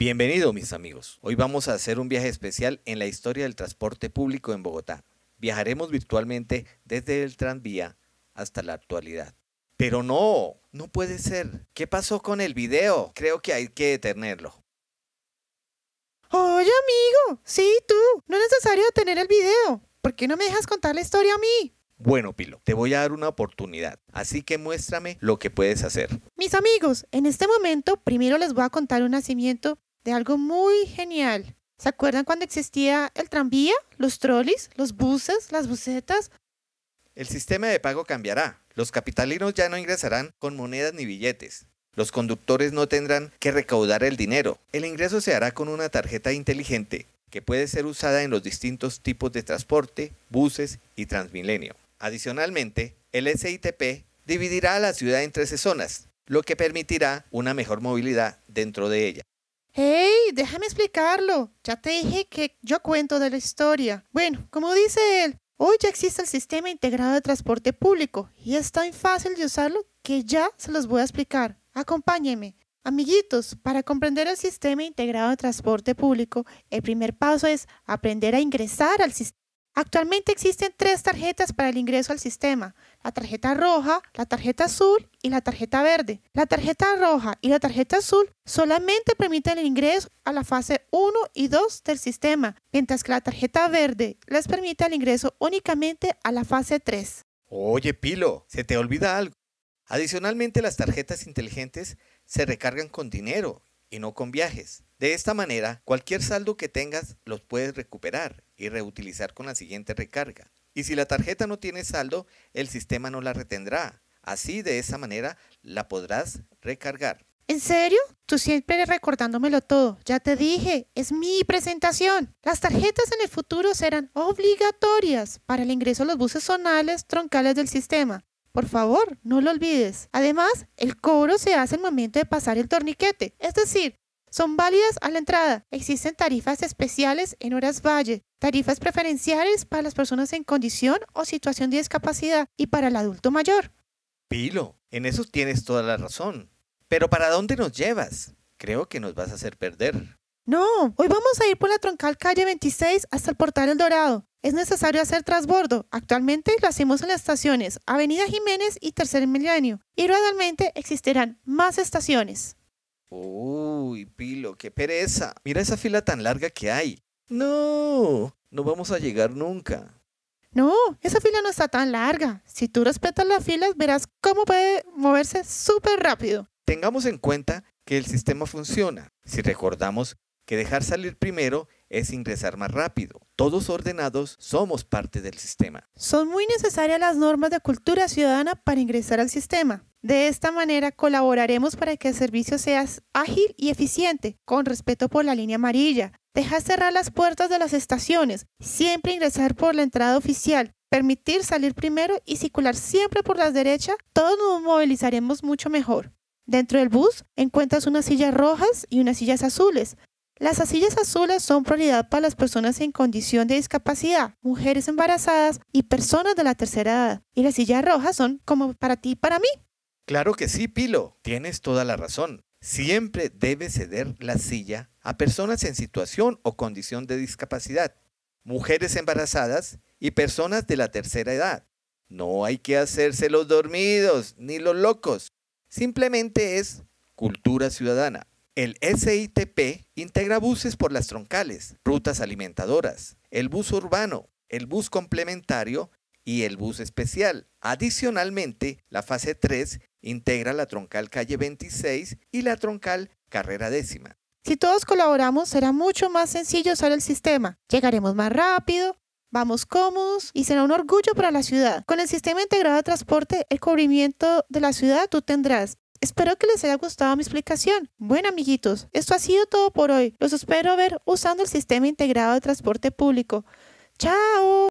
Bienvenido mis amigos. Hoy vamos a hacer un viaje especial en la historia del transporte público en Bogotá. Viajaremos virtualmente desde el tranvía hasta la actualidad. Pero no, no puede ser. ¿Qué pasó con el video? Creo que hay que detenerlo. Oye amigo, sí tú, no es necesario detener el video. ¿Por qué no me dejas contar la historia a mí? Bueno, Pilo, te voy a dar una oportunidad, así que muéstrame lo que puedes hacer. Mis amigos, en este momento primero les voy a contar un nacimiento de algo muy genial. ¿Se acuerdan cuando existía el tranvía, los trolis, los buses, las busetas? El sistema de pago cambiará. Los capitalinos ya no ingresarán con monedas ni billetes. Los conductores no tendrán que recaudar el dinero. El ingreso se hará con una tarjeta inteligente que puede ser usada en los distintos tipos de transporte, buses y Transmilenio. Adicionalmente, el SITP dividirá a la ciudad en 13 zonas, lo que permitirá una mejor movilidad dentro de ella. Hey, déjame explicarlo. Ya te dije que yo cuento de la historia. Bueno, como dice él, hoy ya existe el sistema integrado de transporte público y es tan fácil de usarlo que ya se los voy a explicar. Acompáñeme, Amiguitos, para comprender el sistema integrado de transporte público, el primer paso es aprender a ingresar al sistema Actualmente existen tres tarjetas para el ingreso al sistema, la tarjeta roja, la tarjeta azul y la tarjeta verde. La tarjeta roja y la tarjeta azul solamente permiten el ingreso a la fase 1 y 2 del sistema, mientras que la tarjeta verde les permite el ingreso únicamente a la fase 3. Oye, Pilo, se te olvida algo. Adicionalmente, las tarjetas inteligentes se recargan con dinero y no con viajes. De esta manera, cualquier saldo que tengas los puedes recuperar y reutilizar con la siguiente recarga. Y si la tarjeta no tiene saldo, el sistema no la retendrá. Así, de esa manera, la podrás recargar. ¿En serio? Tú siempre recordándomelo todo. Ya te dije, es mi presentación. Las tarjetas en el futuro serán obligatorias para el ingreso a los buses zonales troncales del sistema. Por favor, no lo olvides. Además, el cobro se hace en momento de pasar el torniquete, es decir, son válidas a la entrada. Existen tarifas especiales en horas valle, tarifas preferenciales para las personas en condición o situación de discapacidad y para el adulto mayor. Pilo, en eso tienes toda la razón. Pero ¿para dónde nos llevas? Creo que nos vas a hacer perder. No, hoy vamos a ir por la troncal calle 26 hasta el portal El Dorado. Es necesario hacer transbordo. Actualmente lo hacemos en las estaciones Avenida Jiménez y Tercer Milenio. Y gradualmente existirán más estaciones. Uy, Pilo, qué pereza. Mira esa fila tan larga que hay. No, no vamos a llegar nunca. No, esa fila no está tan larga. Si tú respetas las filas, verás cómo puede moverse súper rápido. Tengamos en cuenta que el sistema funciona. Si recordamos, que dejar salir primero es ingresar más rápido. Todos ordenados somos parte del sistema. Son muy necesarias las normas de cultura ciudadana para ingresar al sistema. De esta manera colaboraremos para que el servicio sea ágil y eficiente, con respeto por la línea amarilla. Dejar cerrar las puertas de las estaciones, siempre ingresar por la entrada oficial, permitir salir primero y circular siempre por las derecha, todos nos movilizaremos mucho mejor. Dentro del bus encuentras unas sillas rojas y unas sillas azules. Las sillas azules son prioridad para las personas en condición de discapacidad, mujeres embarazadas y personas de la tercera edad. Y las sillas rojas son como para ti y para mí. Claro que sí, Pilo. Tienes toda la razón. Siempre debe ceder la silla a personas en situación o condición de discapacidad, mujeres embarazadas y personas de la tercera edad. No hay que hacerse los dormidos ni los locos. Simplemente es cultura ciudadana. El SITP integra buses por las troncales, rutas alimentadoras, el bus urbano, el bus complementario y el bus especial. Adicionalmente, la fase 3 integra la troncal calle 26 y la troncal carrera décima. Si todos colaboramos, será mucho más sencillo usar el sistema. Llegaremos más rápido, Vamos cómodos y será un orgullo para la ciudad. Con el sistema integrado de transporte, el cubrimiento de la ciudad tú tendrás Espero que les haya gustado mi explicación. Bueno, amiguitos, esto ha sido todo por hoy. Los espero ver usando el sistema integrado de transporte público. ¡Chao!